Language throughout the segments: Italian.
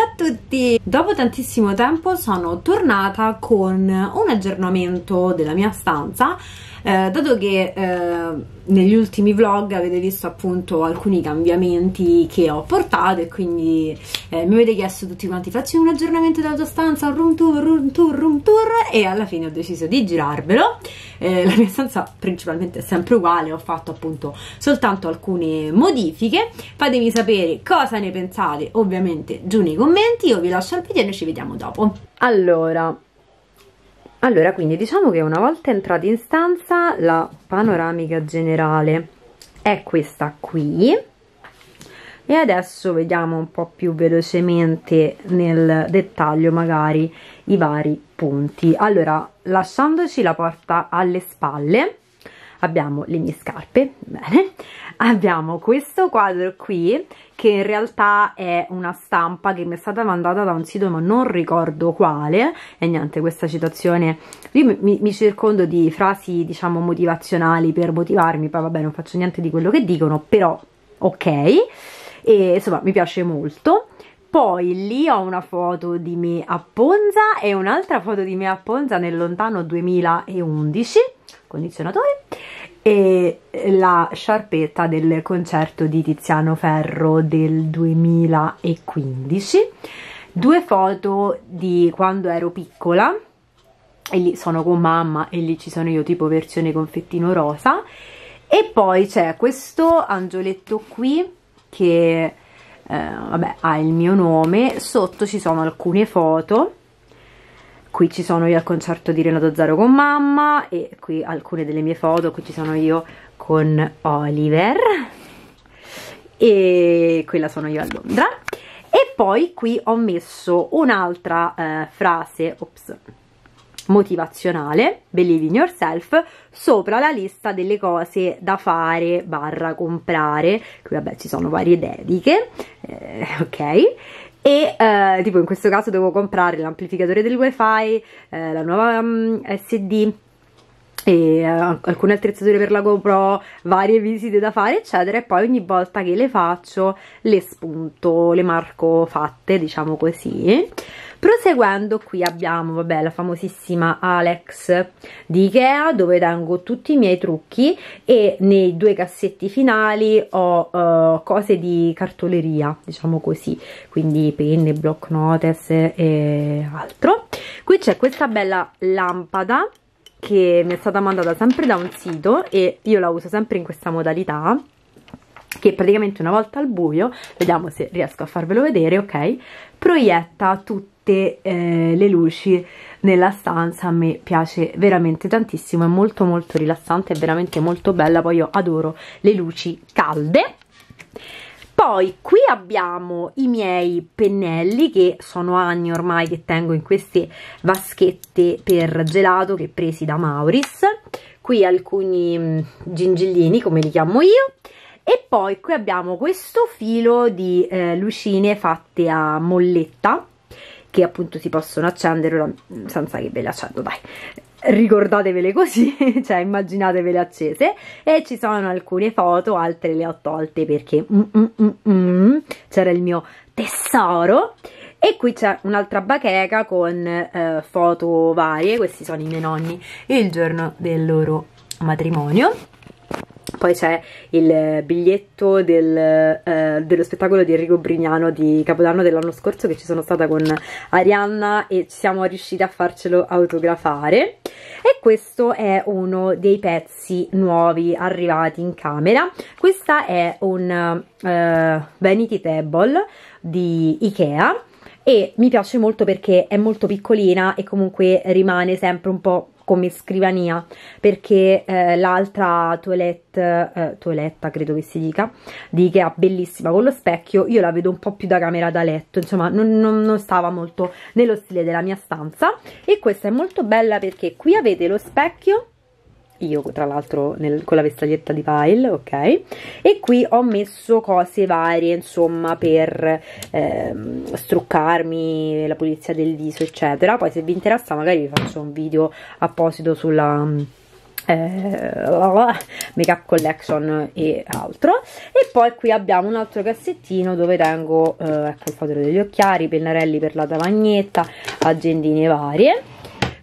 Ciao a tutti! Dopo tantissimo tempo sono tornata con un aggiornamento della mia stanza eh, dato che eh, negli ultimi vlog avete visto appunto alcuni cambiamenti che ho portato e quindi eh, mi avete chiesto tutti quanti faccio un aggiornamento della d'autostanza, un room tour, room tour, room tour e alla fine ho deciso di girarvelo eh, la mia stanza principalmente è sempre uguale, ho fatto appunto soltanto alcune modifiche fatemi sapere cosa ne pensate ovviamente giù nei commenti, io vi lascio il video e noi ci vediamo dopo allora, allora quindi diciamo che una volta entrati in stanza la panoramica generale è questa qui e adesso vediamo un po' più velocemente nel dettaglio magari i vari punti allora lasciandoci la porta alle spalle abbiamo le mie scarpe, bene, abbiamo questo quadro qui che in realtà è una stampa che mi è stata mandata da un sito ma non ricordo quale e niente questa citazione io mi, mi circondo di frasi diciamo motivazionali per motivarmi poi vabbè non faccio niente di quello che dicono però ok e insomma mi piace molto poi lì ho una foto di me a Ponza e un'altra foto di me a Ponza nel lontano 2011 condizionatore e la sciarpetta del concerto di Tiziano Ferro del 2015 due foto di quando ero piccola e lì sono con mamma e lì ci sono io tipo versione confettino rosa e poi c'è questo angioletto qui che eh, vabbè, ha il mio nome sotto ci sono alcune foto qui ci sono io al concerto di Renato Zaro con mamma e qui alcune delle mie foto, qui ci sono io con Oliver e quella sono io a Londra e poi qui ho messo un'altra eh, frase ops, motivazionale believe in yourself sopra la lista delle cose da fare barra comprare qui vabbè ci sono varie dediche eh, ok e eh, tipo in questo caso devo comprare l'amplificatore del wifi, eh, la nuova um, mm, SD e eh, alcune attrezzature per la GoPro, varie visite da fare eccetera e poi ogni volta che le faccio le spunto, le marco fatte diciamo così proseguendo qui abbiamo vabbè la famosissima Alex di Ikea dove tengo tutti i miei trucchi e nei due cassetti finali ho uh, cose di cartoleria diciamo così quindi penne, block notes e altro qui c'è questa bella lampada che mi è stata mandata sempre da un sito e io la uso sempre in questa modalità che praticamente una volta al buio, vediamo se riesco a farvelo vedere, ok, proietta tutte eh, le luci nella stanza, a me piace veramente tantissimo, è molto molto rilassante, è veramente molto bella, poi io adoro le luci calde, poi qui abbiamo i miei pennelli che sono anni ormai che tengo in queste vaschette per gelato che presi da Mauris. Qui alcuni mm, gingillini come li chiamo io. E poi qui abbiamo questo filo di eh, lucine fatte a molletta che appunto si possono accendere mm, senza che ve le accendo dai ricordatevele così, cioè immaginatevele accese e ci sono alcune foto, altre le ho tolte perché mm, mm, mm, mm, c'era il mio tesoro e qui c'è un'altra bacheca con eh, foto varie, questi sono i miei nonni il giorno del loro matrimonio poi c'è il biglietto del, eh, dello spettacolo di Enrico Brignano di Capodanno dell'anno scorso che ci sono stata con Arianna e siamo riusciti a farcelo autografare e questo è uno dei pezzi nuovi arrivati in camera questa è un uh, vanity table di Ikea e mi piace molto perché è molto piccolina e comunque rimane sempre un po' come scrivania perché eh, l'altra toilette, eh, toiletta credo che si dica di che è bellissima con lo specchio io la vedo un po' più da camera da letto insomma non, non, non stava molto nello stile della mia stanza e questa è molto bella perché qui avete lo specchio io tra l'altro con la vestaglietta di Pile, ok? E qui ho messo cose varie, insomma, per ehm, struccarmi la pulizia del viso, eccetera. Poi se vi interessa magari vi faccio un video apposito sulla mm, eh, make up collection e altro e poi qui abbiamo un altro cassettino dove tengo eh, ecco il fotolo degli occhiali, pennarelli per la lavagnetta agendine varie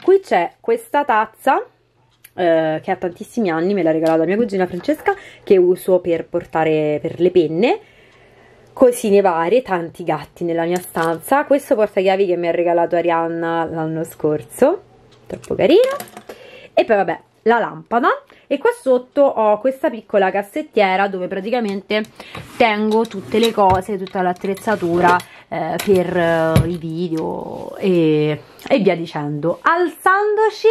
qui c'è questa tazza eh, che ha tantissimi anni, me l'ha regalata mia cugina Francesca, che uso per portare per le penne, così ne varie, tanti gatti nella mia stanza. Questo portachiavi che mi ha regalato Arianna l'anno scorso, troppo carino. E poi vabbè, la lampada e qua sotto ho questa piccola cassettiera dove praticamente tengo tutte le cose, tutta l'attrezzatura eh, per eh, i video e, e via dicendo. Alzandoci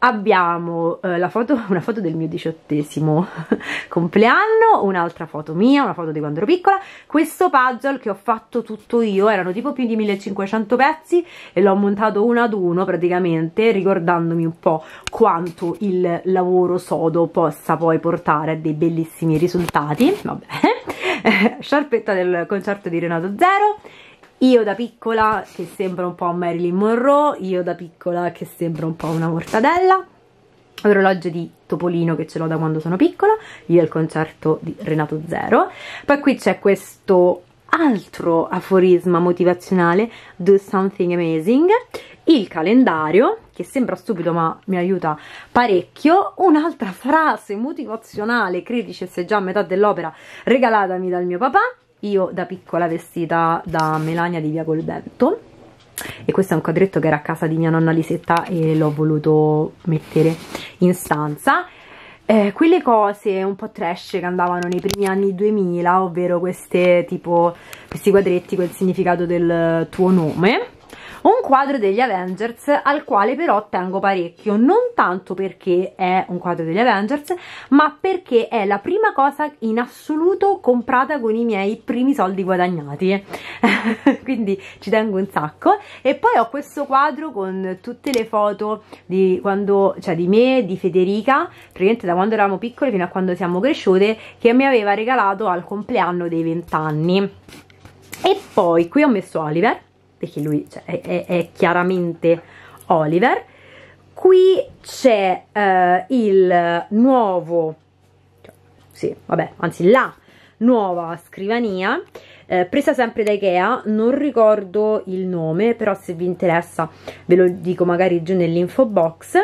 abbiamo eh, foto, una foto del mio diciottesimo compleanno, un'altra foto mia, una foto di quando ero piccola, questo puzzle che ho fatto tutto io, erano tipo più di 1500 pezzi e l'ho montato uno ad uno praticamente ricordandomi un po' quanto il lavoro sodo possa poi portare a dei bellissimi risultati, vabbè, sciarpetta del concerto di Renato Zero io da piccola che sembra un po' Marilyn Monroe, io da piccola che sembra un po' una mortadella orologio di Topolino che ce l'ho da quando sono piccola, io il concerto di Renato Zero. Poi qui c'è questo altro aforisma motivazionale, Do Something Amazing, il calendario, che sembra stupido ma mi aiuta parecchio, un'altra frase motivazionale, critici se già a metà dell'opera, regalatami dal mio papà, io da piccola vestita da Melania di Via Colvento e questo è un quadretto che era a casa di mia nonna Lisetta e l'ho voluto mettere in stanza eh, quelle cose un po' trash che andavano nei primi anni 2000 ovvero queste tipo questi quadretti col significato del tuo nome un quadro degli Avengers al quale però tengo parecchio, non tanto perché è un quadro degli Avengers, ma perché è la prima cosa in assoluto comprata con i miei primi soldi guadagnati, quindi ci tengo un sacco. E poi ho questo quadro con tutte le foto di, quando, cioè di me, di Federica, praticamente da quando eravamo piccole fino a quando siamo cresciute, che mi aveva regalato al compleanno dei 20 anni. E poi qui ho messo Oliver perché lui cioè, è, è, chiaramente Oliver. Qui c'è eh, il nuovo, cioè, sì, vabbè, anzi la nuova scrivania, eh, presa sempre da Ikea, non ricordo il nome, però se vi interessa ve lo dico magari giù nell'info box,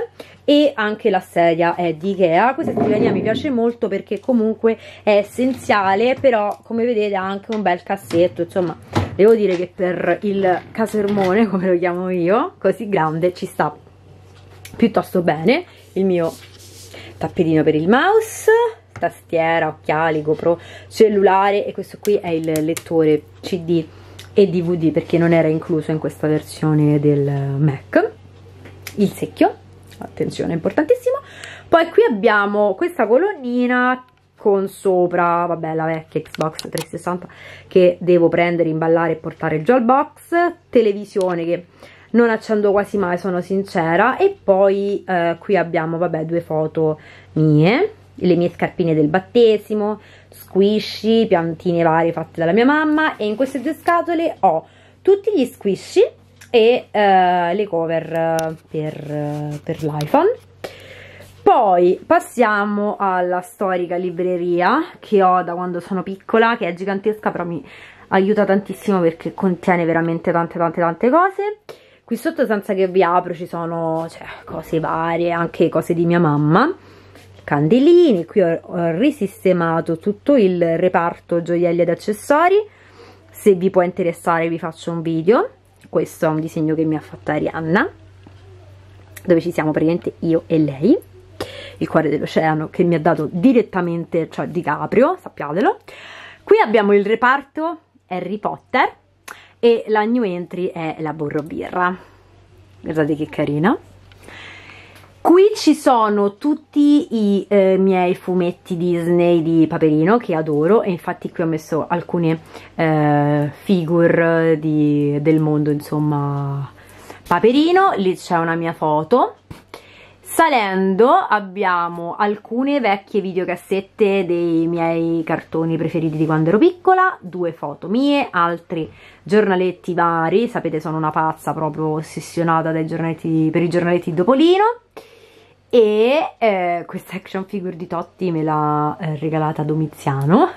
e anche la sedia è di Ikea, questa scrivania mi piace molto perché comunque è essenziale, però come vedete ha anche un bel cassetto, insomma Devo dire che per il casermone, come lo chiamo io, così grande, ci sta piuttosto bene il mio tappetino per il mouse tastiera, occhiali, GoPro, cellulare e questo qui è il lettore CD e DVD perché non era incluso in questa versione del Mac il secchio, attenzione importantissimo poi qui abbiamo questa colonnina con sopra, vabbè, la vecchia Xbox 360 che devo prendere, imballare e portare giù al box, televisione che non accendo quasi mai, sono sincera, e poi eh, qui abbiamo, vabbè, due foto mie, le mie scarpine del battesimo, squishy, piantine varie fatte dalla mia mamma, e in queste due scatole ho tutti gli squishy e eh, le cover eh, per, per l'iPhone poi passiamo alla storica libreria che ho da quando sono piccola che è gigantesca però mi aiuta tantissimo perché contiene veramente tante tante tante cose qui sotto senza che vi apro ci sono cioè, cose varie anche cose di mia mamma candelini qui ho, ho risistemato tutto il reparto gioielli ed accessori se vi può interessare vi faccio un video questo è un disegno che mi ha fatto Arianna dove ci siamo praticamente io e lei il cuore dell'oceano che mi ha dato direttamente, cioè DiCaprio, sappiatelo. Qui abbiamo il reparto Harry Potter e la new entry è la burro birra. Guardate che carina. Qui ci sono tutti i eh, miei fumetti Disney di Paperino che adoro e infatti qui ho messo alcune eh, figure di, del mondo insomma Paperino, lì c'è una mia foto Salendo abbiamo alcune vecchie videocassette dei miei cartoni preferiti di quando ero piccola, due foto mie, altri giornaletti vari, sapete sono una pazza proprio ossessionata per i giornaletti di Dopolino e eh, questa action figure di Totti me l'ha eh, regalata Domiziano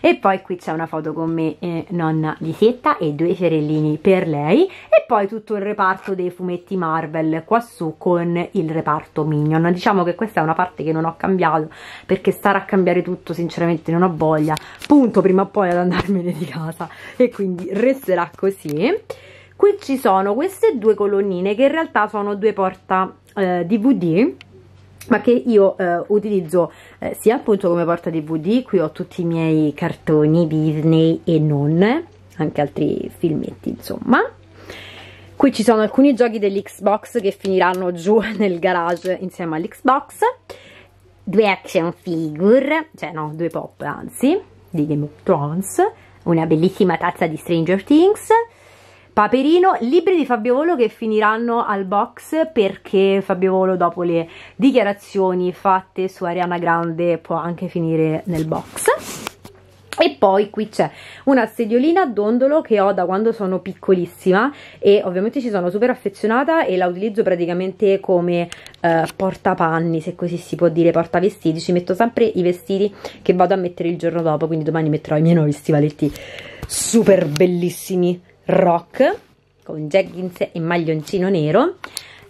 e poi qui c'è una foto con me e eh, nonna Lisetta e due fiorellini per lei e poi tutto il reparto dei fumetti Marvel quassù con il reparto Minion diciamo che questa è una parte che non ho cambiato perché stare a cambiare tutto sinceramente non ho voglia punto prima o poi ad andarmene di casa e quindi resterà così qui ci sono queste due colonnine che in realtà sono due porta eh, DVD ma che io eh, utilizzo eh, sia appunto come porta DVD, qui ho tutti i miei cartoni Disney e non, anche altri filmetti insomma. Qui ci sono alcuni giochi dell'Xbox che finiranno giù nel garage insieme all'Xbox, due action figure, cioè no, due pop anzi, di Game of Thrones, una bellissima tazza di Stranger Things, Paperino, libri di Fabio Volo che finiranno al box perché Fabio Volo dopo le dichiarazioni fatte su Ariana Grande può anche finire nel box. E poi qui c'è una sediolina a dondolo che ho da quando sono piccolissima e ovviamente ci sono super affezionata e la utilizzo praticamente come eh, portapanni, se così si può dire, portavestiti. Ci metto sempre i vestiti che vado a mettere il giorno dopo, quindi domani metterò i miei nuovi stivaletti super bellissimi rock con jeggings e maglioncino nero.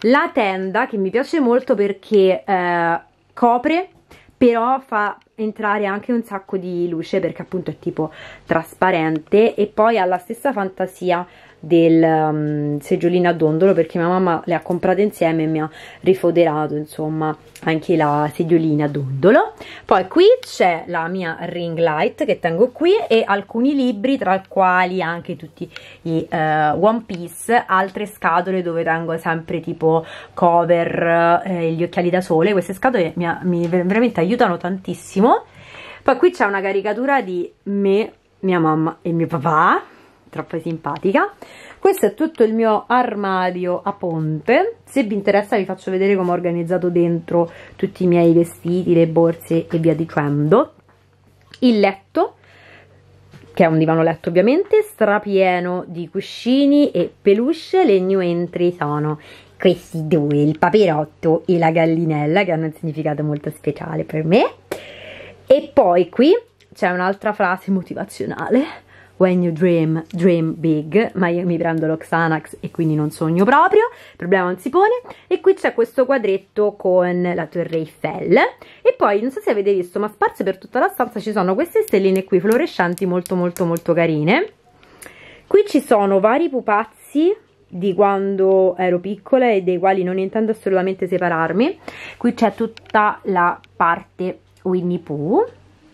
La tenda che mi piace molto perché eh, copre però fa entrare anche un sacco di luce perché appunto è tipo trasparente e poi ha la stessa fantasia del um, seggiolino a dondolo perché mia mamma le ha comprate insieme e mi ha rifoderato insomma anche la sediolina a dondolo poi qui c'è la mia ring light che tengo qui e alcuni libri tra i quali anche tutti i uh, One Piece altre scatole dove tengo sempre tipo cover eh, gli occhiali da sole queste scatole mi, mi veramente aiutano tantissimo poi qui c'è una caricatura di me mia mamma e mio papà troppo simpatica questo è tutto il mio armadio a ponte se vi interessa vi faccio vedere come ho organizzato dentro tutti i miei vestiti le borse e via dicendo il letto che è un divano letto ovviamente strapieno di cuscini e peluche le new entry sono questi due, il paperotto e la gallinella che hanno un significato molto speciale per me e poi qui c'è un'altra frase motivazionale When You Dream, Dream Big, ma io mi prendo lo Xanax e quindi non sogno proprio, problema non si pone, e qui c'è questo quadretto con la Torre Eiffel, e poi non so se avete visto, ma sparse per tutta la stanza ci sono queste stelline qui fluorescenti molto molto molto carine, qui ci sono vari pupazzi di quando ero piccola e dei quali non intendo assolutamente separarmi, qui c'è tutta la parte Winnie Pooh,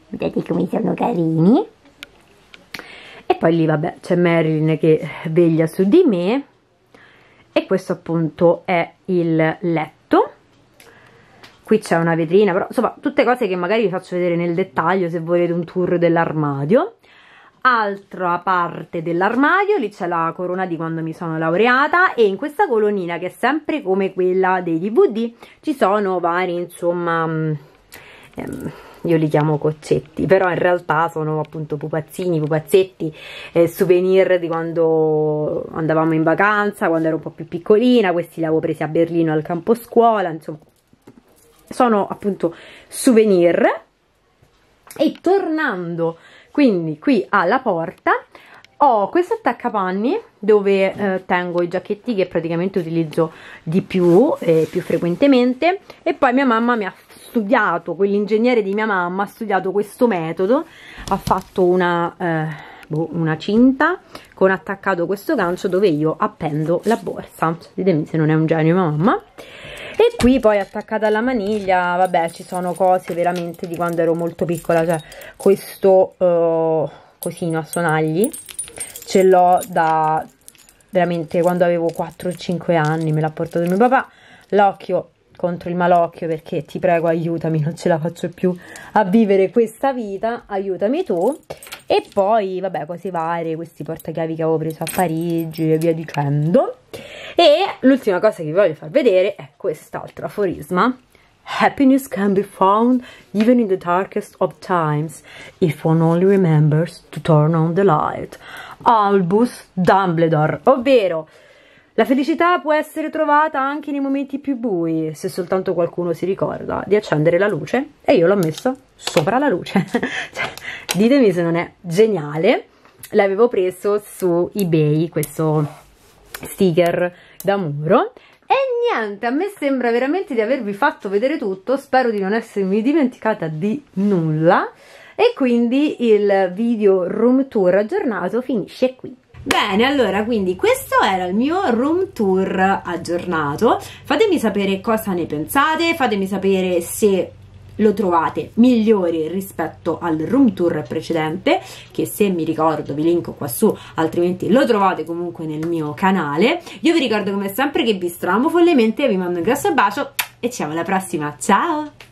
vedete come sono carini, poi lì vabbè c'è Marilyn che veglia su di me e questo appunto è il letto qui c'è una vetrina però insomma tutte cose che magari vi faccio vedere nel dettaglio se volete un tour dell'armadio altra parte dell'armadio, lì c'è la corona di quando mi sono laureata e in questa colonnina che è sempre come quella dei DVD ci sono vari insomma mm, ehm, io li chiamo coccetti, però in realtà sono appunto pupazzini, pupazzetti, eh, souvenir di quando andavamo in vacanza, quando ero un po' più piccolina, questi li avevo presi a Berlino al campo scuola, insomma, sono appunto souvenir. E tornando quindi qui alla porta ho questo attaccapanni dove eh, tengo i giacchetti che praticamente utilizzo di più e eh, più frequentemente e poi mia mamma mi ha studiato, quell'ingegnere di mia mamma ha studiato questo metodo, ha fatto una, eh, boh, una cinta con attaccato questo gancio dove io appendo la borsa, ditemi se non è un genio mia mamma e qui poi attaccata alla maniglia vabbè ci sono cose veramente di quando ero molto piccola cioè questo uh, cosino a sonagli ce l'ho da veramente quando avevo 4-5 anni, me l'ha portato mio papà, l'occhio contro il malocchio perché ti prego aiutami, non ce la faccio più a vivere questa vita, aiutami tu. E poi, vabbè, cose varie, questi portachiavi che avevo preso a Parigi e via dicendo. E l'ultima cosa che vi voglio far vedere è quest'altro aforisma. Happiness can be found even in the darkest of times if one only remembers to turn on the light. Albus Dumbledore, ovvero la felicità può essere trovata anche nei momenti più bui, se soltanto qualcuno si ricorda di accendere la luce e io l'ho messo sopra la luce. cioè, ditemi se non è geniale. L'avevo preso su eBay questo sticker da muro e niente, a me sembra veramente di avervi fatto vedere tutto, spero di non essermi dimenticata di nulla. E quindi il video room tour aggiornato finisce qui. Bene, allora, quindi questo era il mio room tour aggiornato. Fatemi sapere cosa ne pensate, fatemi sapere se lo trovate migliore rispetto al room tour precedente che se mi ricordo vi linko qua su altrimenti lo trovate comunque nel mio canale io vi ricordo come sempre che vi stramo follemente vi mando un grosso bacio e ci vediamo alla prossima ciao